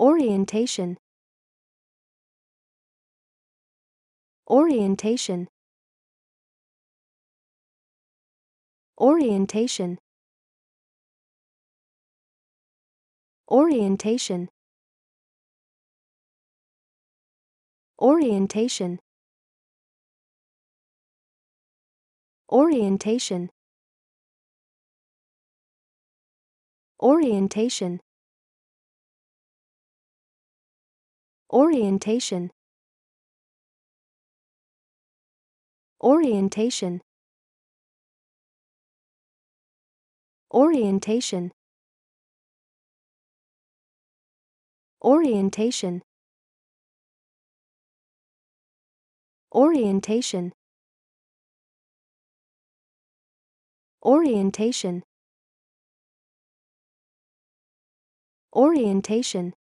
Orientation Orientation Orientation Orientation Orientation Orientation Orientation Orientation Orientation Orientation Orientation Orientation Orientation Orientation